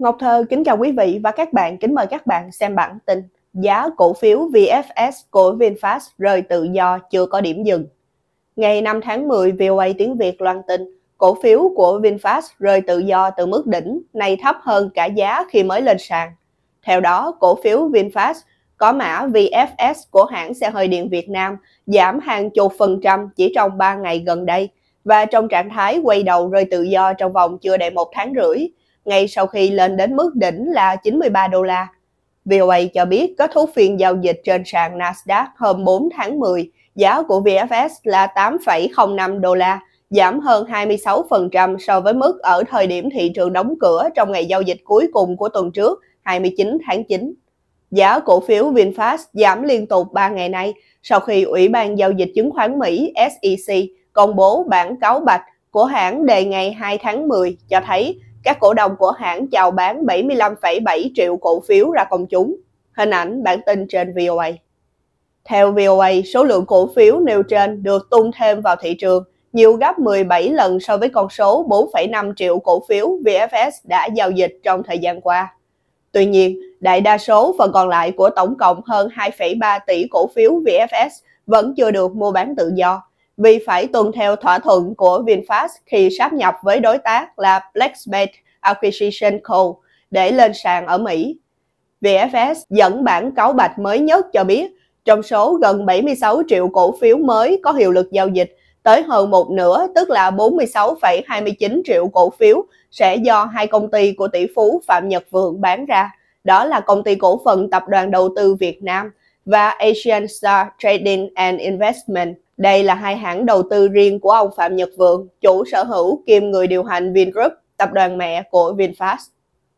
Ngọc Thơ kính chào quý vị và các bạn, kính mời các bạn xem bản tin Giá cổ phiếu VFS của VinFast rời tự do chưa có điểm dừng Ngày 5 tháng 10, VOA tiếng Việt loan tin cổ phiếu của VinFast rời tự do từ mức đỉnh, này thấp hơn cả giá khi mới lên sàn. Theo đó, cổ phiếu VinFast có mã VFS của hãng xe hơi điện Việt Nam giảm hàng chục phần trăm chỉ trong 3 ngày gần đây và trong trạng thái quay đầu rơi tự do trong vòng chưa đầy một tháng rưỡi ngay sau khi lên đến mức đỉnh là 93 đô la. VOA cho biết kết thúc phiên giao dịch trên sàn Nasdaq hôm 4 tháng 10, giá của VFS là 8,05 đô la, giảm hơn 26% so với mức ở thời điểm thị trường đóng cửa trong ngày giao dịch cuối cùng của tuần trước, 29 tháng 9. Giá cổ phiếu VinFast giảm liên tục 3 ngày nay sau khi Ủy ban Giao dịch Chứng khoán Mỹ SEC công bố bản cáo bạch của hãng đề ngày 2 tháng 10 cho thấy các cổ đông của hãng chào bán 75,7 triệu cổ phiếu ra công chúng. Hình ảnh bản tin trên VOA. Theo VOA, số lượng cổ phiếu nêu trên được tung thêm vào thị trường nhiều gấp 17 lần so với con số 4,5 triệu cổ phiếu VFS đã giao dịch trong thời gian qua. Tuy nhiên, đại đa số phần còn lại của tổng cộng hơn 2,3 tỷ cổ phiếu VFS vẫn chưa được mua bán tự do, vì phải tuân theo thỏa thuận của VinFast khi sáp nhập với đối tác là Blacksmith Acquisition Co. để lên sàn ở Mỹ. VFS dẫn bản cáo bạch mới nhất cho biết, trong số gần 76 triệu cổ phiếu mới có hiệu lực giao dịch, tới hơn một nửa, tức là 46,29 triệu cổ phiếu sẽ do hai công ty của tỷ phú Phạm Nhật Vượng bán ra, đó là công ty cổ phần Tập đoàn Đầu tư Việt Nam và Asian Star Trading and Investment. Đây là hai hãng đầu tư riêng của ông Phạm Nhật Vượng, chủ sở hữu kiêm người điều hành Vingroup, tập đoàn mẹ của VinFast.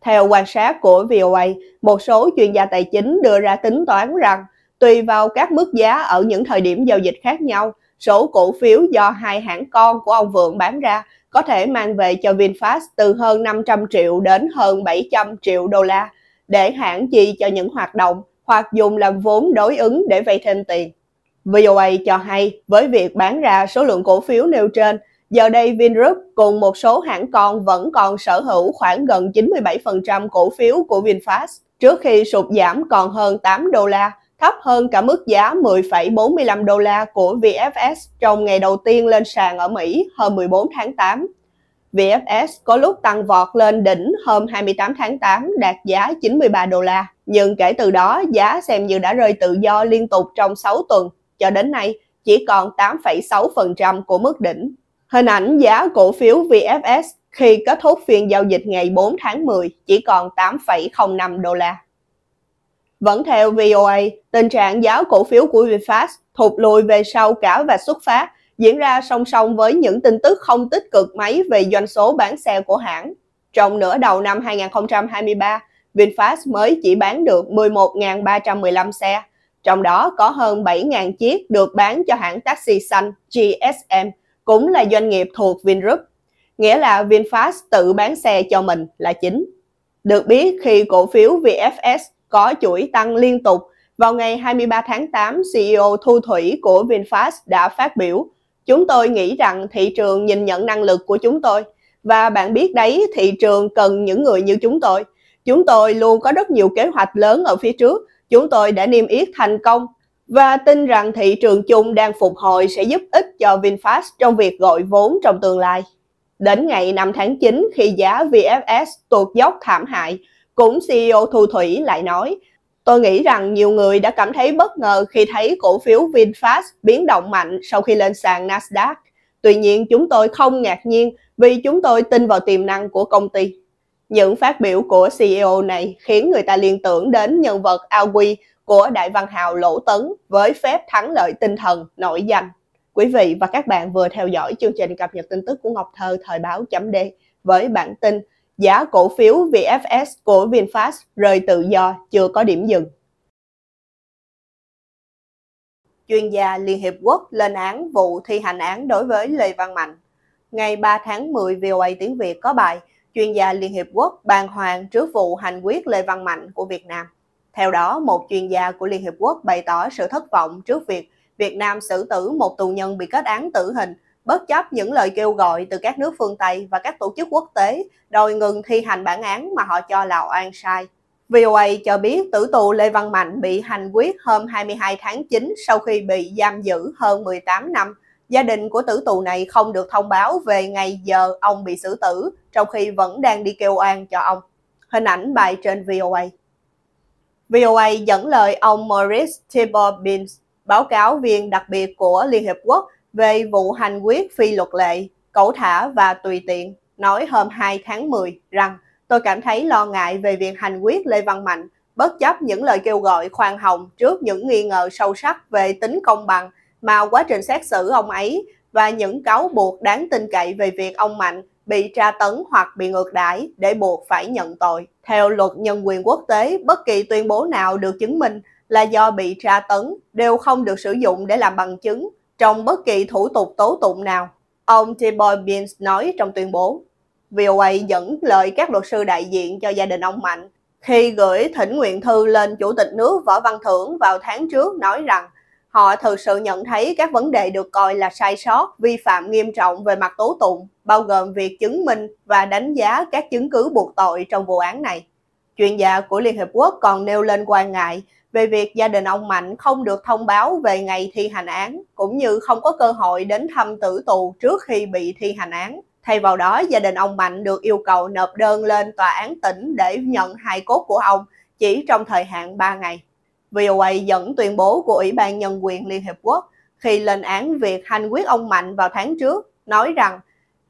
Theo quan sát của VOA, một số chuyên gia tài chính đưa ra tính toán rằng tùy vào các mức giá ở những thời điểm giao dịch khác nhau, số cổ phiếu do hai hãng con của ông Vượng bán ra có thể mang về cho VinFast từ hơn 500 triệu đến hơn 700 triệu đô la để hãng chi cho những hoạt động hoặc dùng làm vốn đối ứng để vay thêm tiền. VOA cho hay với việc bán ra số lượng cổ phiếu nêu trên, giờ đây Vingroup cùng một số hãng con vẫn còn sở hữu khoảng gần 97% cổ phiếu của VinFast trước khi sụt giảm còn hơn 8 đô la, thấp hơn cả mức giá 10,45 đô la của VFS trong ngày đầu tiên lên sàn ở Mỹ hôm 14 tháng 8. VFS có lúc tăng vọt lên đỉnh hôm 28 tháng 8 đạt giá 93 đô la, nhưng kể từ đó giá xem như đã rơi tự do liên tục trong 6 tuần cho đến nay chỉ còn 8,6% của mức đỉnh. Hình ảnh giá cổ phiếu VFS khi kết thúc phiên giao dịch ngày 4 tháng 10 chỉ còn 8,05 đô la. Vẫn theo VOA, tình trạng giá cổ phiếu của VFS thụt lùi về sau cả và xuất phát diễn ra song song với những tin tức không tích cực mấy về doanh số bán xe của hãng. Trong nửa đầu năm 2023, VinFast mới chỉ bán được 11.315 xe, trong đó có hơn 7.000 chiếc được bán cho hãng taxi xanh GSM, cũng là doanh nghiệp thuộc Vingroup, nghĩa là VinFast tự bán xe cho mình là chính. Được biết khi cổ phiếu VFS có chuỗi tăng liên tục, vào ngày 23 tháng 8, CEO Thu Thủy của VinFast đã phát biểu Chúng tôi nghĩ rằng thị trường nhìn nhận năng lực của chúng tôi và bạn biết đấy thị trường cần những người như chúng tôi. Chúng tôi luôn có rất nhiều kế hoạch lớn ở phía trước Chúng tôi đã niêm yết thành công và tin rằng thị trường chung đang phục hồi sẽ giúp ích cho VinFast trong việc gọi vốn trong tương lai. Đến ngày 5 tháng 9 khi giá VFS tuột dốc thảm hại, cũng CEO Thu Thủy lại nói, tôi nghĩ rằng nhiều người đã cảm thấy bất ngờ khi thấy cổ phiếu VinFast biến động mạnh sau khi lên sàn Nasdaq. Tuy nhiên chúng tôi không ngạc nhiên vì chúng tôi tin vào tiềm năng của công ty. Những phát biểu của CEO này khiến người ta liên tưởng đến nhân vật Ao Quy của đại văn hào Lỗ Tấn với phép thắng lợi tinh thần nổi danh. Quý vị và các bạn vừa theo dõi chương trình cập nhật tin tức của Ngọc Thơ thời báo chấm D với bản tin giá cổ phiếu VFS của VinFast rời tự do chưa có điểm dừng. Chuyên gia Liên Hiệp Quốc lên án vụ thi hành án đối với Lê Văn Mạnh. Ngày 3 tháng 10, VOA Tiếng Việt có bài chuyên gia Liên Hiệp Quốc bàn hoàng trước vụ hành quyết Lê Văn Mạnh của Việt Nam. Theo đó, một chuyên gia của Liên Hiệp Quốc bày tỏ sự thất vọng trước việc Việt Nam xử tử một tù nhân bị kết án tử hình, bất chấp những lời kêu gọi từ các nước phương Tây và các tổ chức quốc tế đòi ngừng thi hành bản án mà họ cho là oan sai. VOA cho biết tử tù Lê Văn Mạnh bị hành quyết hôm 22 tháng 9 sau khi bị giam giữ hơn 18 năm gia đình của tử tù này không được thông báo về ngày giờ ông bị xử tử, trong khi vẫn đang đi kêu oan cho ông. Hình ảnh bài trên VOA. VOA dẫn lời ông Maurice Tibor Binz, báo cáo viên đặc biệt của Liên Hiệp Quốc về vụ hành quyết phi luật lệ, cẩu thả và tùy tiện, nói hôm 2 tháng 10 rằng tôi cảm thấy lo ngại về việc hành quyết Lê Văn Mạnh bất chấp những lời kêu gọi khoan hồng trước những nghi ngờ sâu sắc về tính công bằng mà quá trình xét xử ông ấy và những cáo buộc đáng tin cậy về việc ông Mạnh bị tra tấn hoặc bị ngược đãi để buộc phải nhận tội. Theo luật nhân quyền quốc tế, bất kỳ tuyên bố nào được chứng minh là do bị tra tấn đều không được sử dụng để làm bằng chứng trong bất kỳ thủ tục tố tụng nào. Ông Tibor Beans nói trong tuyên bố. VOA dẫn lời các luật sư đại diện cho gia đình ông Mạnh khi gửi thỉnh nguyện thư lên Chủ tịch nước Võ Văn Thưởng vào tháng trước nói rằng họ thực sự nhận thấy các vấn đề được coi là sai sót, vi phạm nghiêm trọng về mặt tố tụng, bao gồm việc chứng minh và đánh giá các chứng cứ buộc tội trong vụ án này. Chuyên gia của Liên Hiệp Quốc còn nêu lên quan ngại về việc gia đình ông Mạnh không được thông báo về ngày thi hành án, cũng như không có cơ hội đến thăm tử tù trước khi bị thi hành án. Thay vào đó, gia đình ông Mạnh được yêu cầu nộp đơn lên tòa án tỉnh để nhận hài cốt của ông chỉ trong thời hạn 3 ngày. VOA dẫn tuyên bố của Ủy ban Nhân quyền Liên Hiệp Quốc khi lên án việc hành quyết ông Mạnh vào tháng trước, nói rằng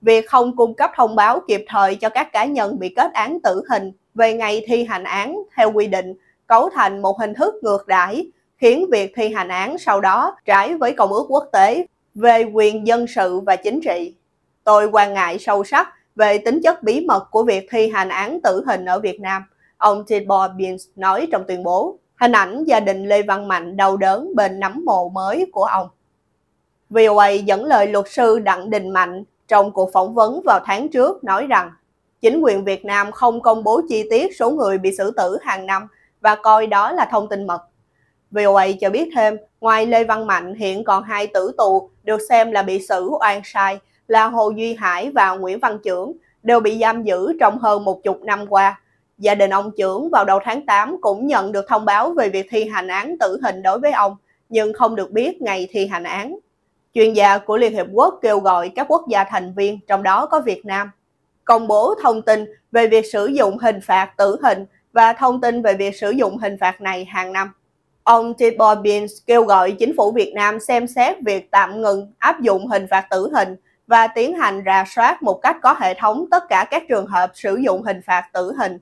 việc không cung cấp thông báo kịp thời cho các cá nhân bị kết án tử hình về ngày thi hành án theo quy định cấu thành một hình thức ngược đãi khiến việc thi hành án sau đó trái với Công ước Quốc tế về quyền dân sự và chính trị. Tôi quan ngại sâu sắc về tính chất bí mật của việc thi hành án tử hình ở Việt Nam, ông Tibor Binz nói trong tuyên bố. Hình ảnh gia đình Lê Văn Mạnh đau đớn bên nắm mộ mới của ông. VOA dẫn lời luật sư Đặng Đình Mạnh trong cuộc phỏng vấn vào tháng trước nói rằng chính quyền Việt Nam không công bố chi tiết số người bị xử tử hàng năm và coi đó là thông tin mật. VOA cho biết thêm, ngoài Lê Văn Mạnh hiện còn hai tử tù được xem là bị xử oan sai là Hồ Duy Hải và Nguyễn Văn Trưởng đều bị giam giữ trong hơn một chục năm qua. Gia đình ông trưởng vào đầu tháng 8 cũng nhận được thông báo về việc thi hành án tử hình đối với ông, nhưng không được biết ngày thi hành án. Chuyên gia của Liên Hiệp Quốc kêu gọi các quốc gia thành viên, trong đó có Việt Nam, công bố thông tin về việc sử dụng hình phạt tử hình và thông tin về việc sử dụng hình phạt này hàng năm. Ông Tibor Bins kêu gọi chính phủ Việt Nam xem xét việc tạm ngừng áp dụng hình phạt tử hình và tiến hành rà soát một cách có hệ thống tất cả các trường hợp sử dụng hình phạt tử hình.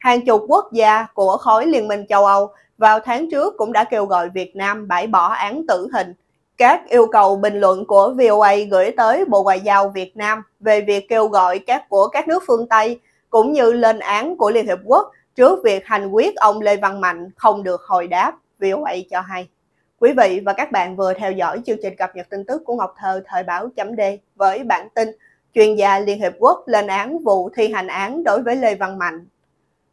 Hàng chục quốc gia của khối Liên minh châu Âu vào tháng trước cũng đã kêu gọi Việt Nam bãi bỏ án tử hình. Các yêu cầu bình luận của VOA gửi tới Bộ Ngoại giao Việt Nam về việc kêu gọi các của các nước phương Tây cũng như lên án của Liên Hiệp Quốc trước việc hành quyết ông Lê Văn Mạnh không được hồi đáp, VOA cho hay. Quý vị và các bạn vừa theo dõi chương trình cập nhật tin tức của Ngọc Thơ thời báo chấm với bản tin chuyên gia Liên Hiệp Quốc lên án vụ thi hành án đối với Lê Văn Mạnh